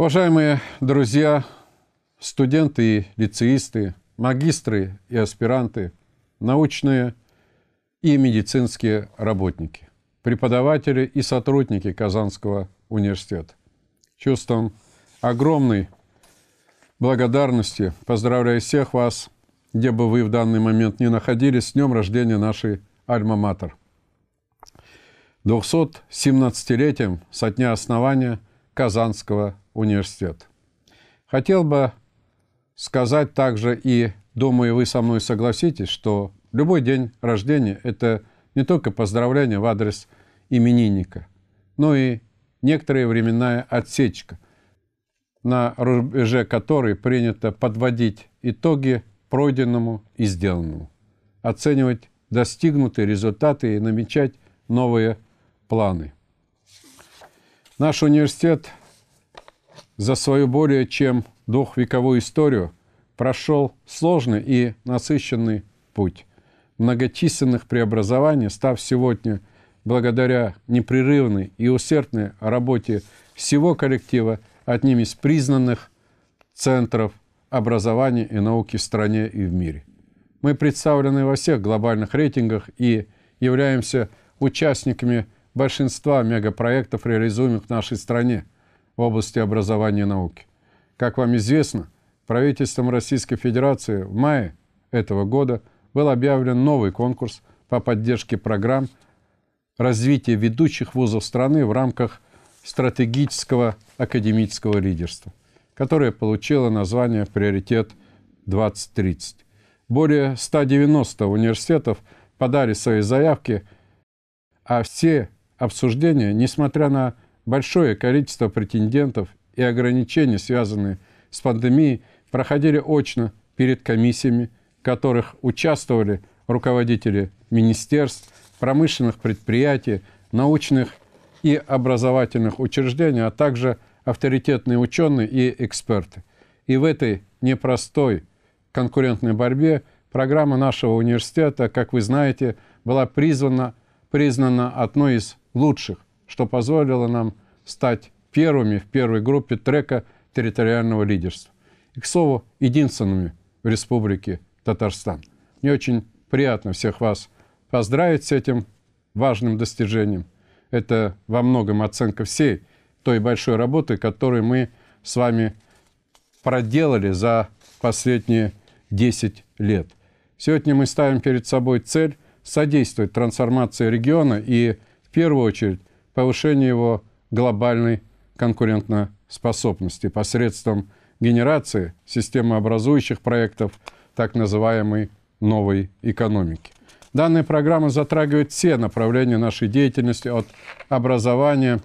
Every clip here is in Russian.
Уважаемые друзья, студенты и лицеисты, магистры и аспиранты, научные и медицинские работники, преподаватели и сотрудники Казанского университета. Чувством огромной благодарности поздравляю всех вас, где бы вы в данный момент ни находились, с днем рождения нашей Альма-Матер. 217-летием со дня основания Казанского университет. Хотел бы сказать также и, думаю, вы со мной согласитесь, что любой день рождения – это не только поздравление в адрес именинника, но и некоторая временная отсечка, на рубеже которой принято подводить итоги пройденному и сделанному, оценивать достигнутые результаты и намечать новые планы. Наш университет за свою более чем двухвековую историю прошел сложный и насыщенный путь многочисленных преобразований, став сегодня благодаря непрерывной и усердной работе всего коллектива одним из признанных центров образования и науки в стране и в мире. Мы представлены во всех глобальных рейтингах и являемся участниками большинства мегапроектов, реализуемых в нашей стране – в области образования и науки. Как вам известно, правительством Российской Федерации в мае этого года был объявлен новый конкурс по поддержке программ развития ведущих вузов страны в рамках стратегического академического лидерства, которое получило название «Приоритет 2030». Более 190 университетов подали свои заявки, а все обсуждения, несмотря на большое количество претендентов и ограничения, связанные с пандемией, проходили очно перед комиссиями, в которых участвовали руководители министерств, промышленных предприятий, научных и образовательных учреждений, а также авторитетные ученые и эксперты. И в этой непростой конкурентной борьбе программа нашего университета, как вы знаете, была призвана, признана одной из лучших что позволило нам стать первыми в первой группе трека территориального лидерства. И, к слову, единственными в Республике Татарстан. Мне очень приятно всех вас поздравить с этим важным достижением. Это во многом оценка всей той большой работы, которую мы с вами проделали за последние 10 лет. Сегодня мы ставим перед собой цель содействовать трансформации региона и, в первую очередь, повышение его глобальной конкурентоспособности посредством генерации системообразующих проектов так называемой новой экономики. Данная программа затрагивает все направления нашей деятельности от образования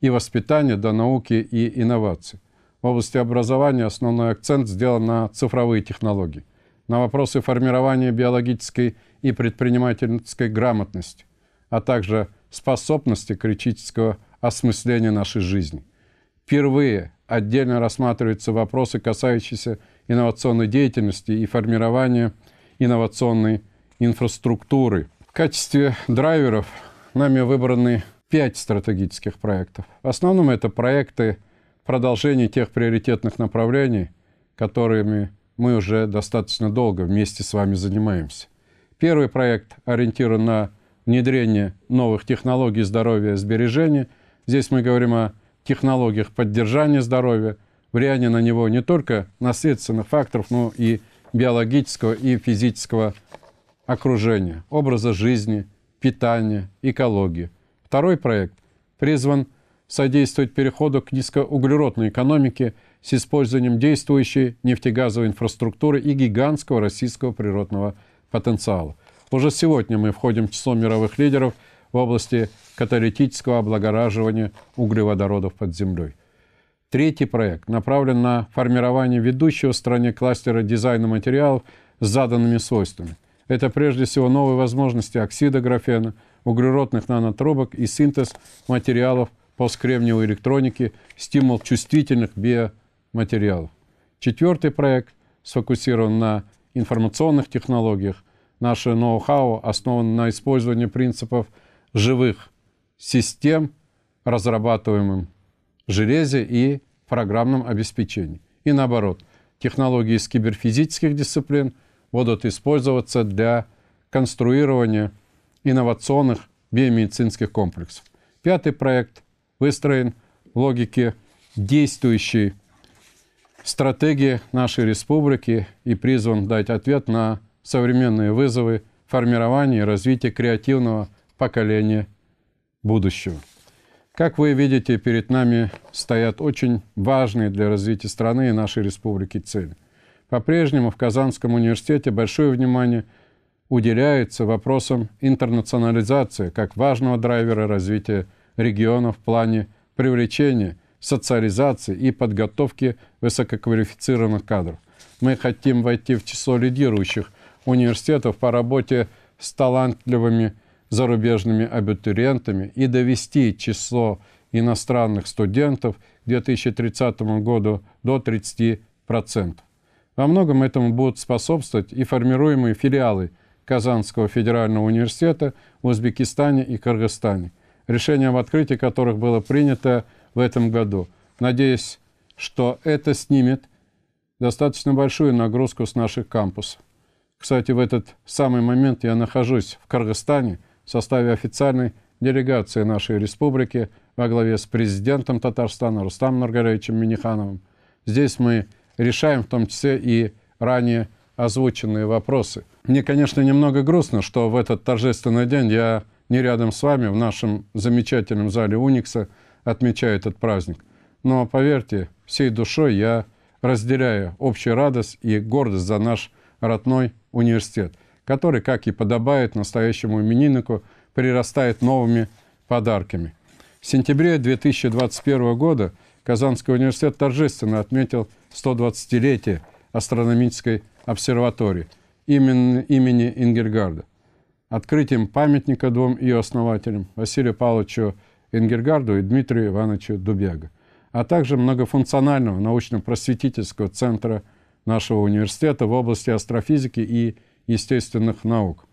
и воспитания до науки и инноваций. В области образования основной акцент сделан на цифровые технологии, на вопросы формирования биологической и предпринимательской грамотности, а также способности критического осмысления нашей жизни. Впервые отдельно рассматриваются вопросы, касающиеся инновационной деятельности и формирования инновационной инфраструктуры. В качестве драйверов нами выбраны пять стратегических проектов. В основном это проекты продолжения тех приоритетных направлений, которыми мы уже достаточно долго вместе с вами занимаемся. Первый проект ориентирован на внедрение новых технологий здоровья и сбережения. Здесь мы говорим о технологиях поддержания здоровья, влияние на него не только наследственных факторов, но и биологического и физического окружения, образа жизни, питания, экологии. Второй проект призван содействовать переходу к низкоуглеродной экономике с использованием действующей нефтегазовой инфраструктуры и гигантского российского природного потенциала – уже сегодня мы входим в число мировых лидеров в области каталитического облагораживания углеводородов под землей. Третий проект направлен на формирование ведущего в стране кластера дизайна материалов с заданными свойствами. Это прежде всего новые возможности оксида графена, углеродных нанотрубок и синтез материалов посткремниевой электроники, стимул чувствительных биоматериалов. Четвертый проект сфокусирован на информационных технологиях, наше ноу-хау основано на использовании принципов живых систем, разрабатываемым железе и программном обеспечении. И наоборот, технологии из киберфизических дисциплин будут использоваться для конструирования инновационных биомедицинских комплексов. Пятый проект выстроен в логике действующей стратегии нашей республики и призван дать ответ на современные вызовы формирования и развития креативного поколения будущего. Как вы видите, перед нами стоят очень важные для развития страны и нашей республики цели. По-прежнему в Казанском университете большое внимание уделяется вопросам интернационализации как важного драйвера развития региона в плане привлечения, социализации и подготовки высококвалифицированных кадров. Мы хотим войти в число лидирующих университетов по работе с талантливыми зарубежными абитуриентами и довести число иностранных студентов к 2030 году до 30%. Во многом этому будут способствовать и формируемые филиалы Казанского федерального университета в Узбекистане и Кыргызстане, решение об открытии которых было принято в этом году. Надеюсь, что это снимет достаточно большую нагрузку с наших кампусов. Кстати, в этот самый момент я нахожусь в Кыргызстане в составе официальной делегации нашей республики во главе с президентом Татарстана Рустам Нургаревичем Минихановым. Здесь мы решаем в том числе и ранее озвученные вопросы. Мне, конечно, немного грустно, что в этот торжественный день я не рядом с вами в нашем замечательном зале Уникса отмечаю этот праздник. Но поверьте, всей душой я разделяю общую радость и гордость за наш родной университет, который, как и подобает настоящему имениннику, прирастает новыми подарками. В сентябре 2021 года Казанский университет торжественно отметил 120-летие астрономической обсерватории имени, имени Ингергарда. Открытием памятника двум ее основателям Василию Павловичу Ингергарду и Дмитрию Ивановичу Дубяга, а также многофункционального научно-просветительского центра – нашего университета в области астрофизики и естественных наук,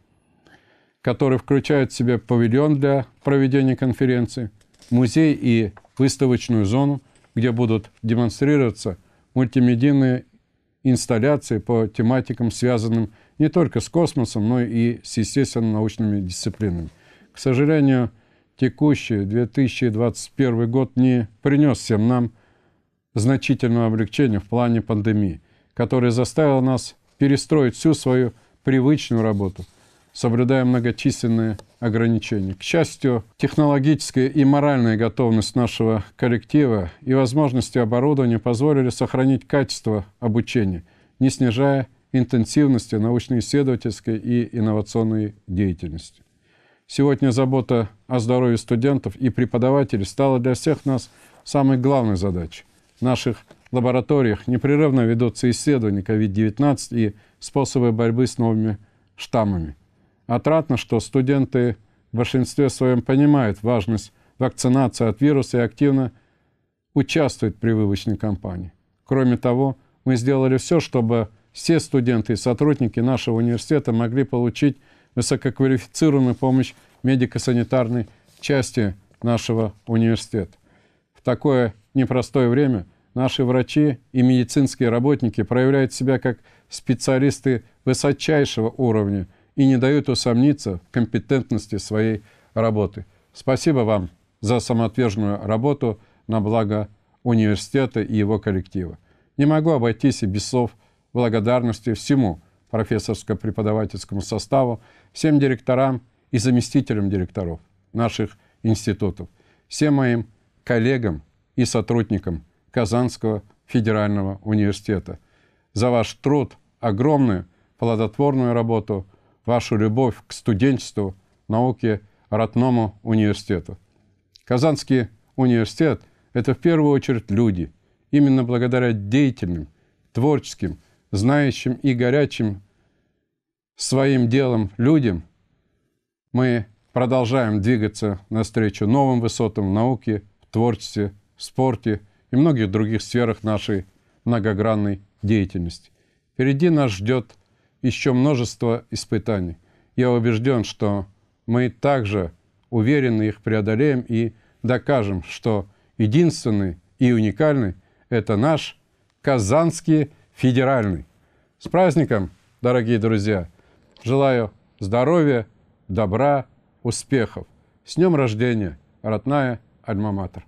который включает в себя павильон для проведения конференции, музей и выставочную зону, где будут демонстрироваться мультимедийные инсталляции по тематикам, связанным не только с космосом, но и с естественно-научными дисциплинами. К сожалению, текущий 2021 год не принес всем нам значительного облегчения в плане пандемии – который заставил нас перестроить всю свою привычную работу, соблюдая многочисленные ограничения. К счастью, технологическая и моральная готовность нашего коллектива и возможности оборудования позволили сохранить качество обучения, не снижая интенсивности научно-исследовательской и инновационной деятельности. Сегодня забота о здоровье студентов и преподавателей стала для всех нас самой главной задачей. Наших лабораториях непрерывно ведутся исследования COVID-19 и способы борьбы с новыми штаммами. Отрадно, что студенты в большинстве своем понимают важность вакцинации от вируса и активно участвуют при выборочной кампании. Кроме того, мы сделали все, чтобы все студенты и сотрудники нашего университета могли получить высококвалифицированную помощь медико-санитарной части нашего университета. В такое непростое время – наши врачи и медицинские работники проявляют себя как специалисты высочайшего уровня и не дают усомниться в компетентности своей работы. Спасибо вам за самоотверженную работу на благо университета и его коллектива. Не могу обойтись и без слов благодарности всему профессорско-преподавательскому составу, всем директорам и заместителям директоров наших институтов, всем моим коллегам и сотрудникам – Казанского федерального университета. За ваш труд, огромную, плодотворную работу, вашу любовь к студенчеству, науке, родному университету. Казанский университет – это в первую очередь люди. Именно благодаря деятельным, творческим, знающим и горячим своим делом людям мы продолжаем двигаться навстречу новым высотам в науке, в творчестве, в спорте – и многих других сферах нашей многогранной деятельности. Впереди нас ждет еще множество испытаний. Я убежден, что мы также уверенно их преодолеем и докажем, что единственный и уникальный – это наш Казанский федеральный. С праздником, дорогие друзья! Желаю здоровья, добра, успехов! С днем рождения, родная Альма-Матер!